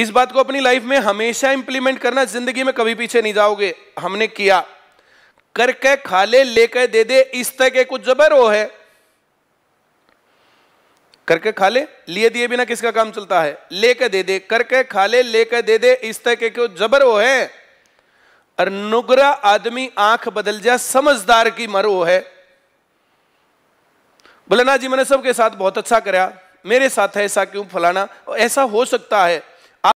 इस बात को अपनी लाइफ में हमेशा इंप्लीमेंट करना जिंदगी में कभी पीछे नहीं जाओगे हमने किया करके खा ले लेकर दे दे इस तरह के कुछ जबर वो है करके खा ले लिए दिए बिना किसका काम चलता है लेकर दे दे करके खा ले लेकर दे दे इस तरह के कुछ जबर वो है और नुगरा आदमी आंख बदल जा समझदार की मर वो है बोले ना जी मैंने सबके साथ बहुत अच्छा कराया मेरे साथ ऐसा क्यों फलाना ऐसा हो सकता है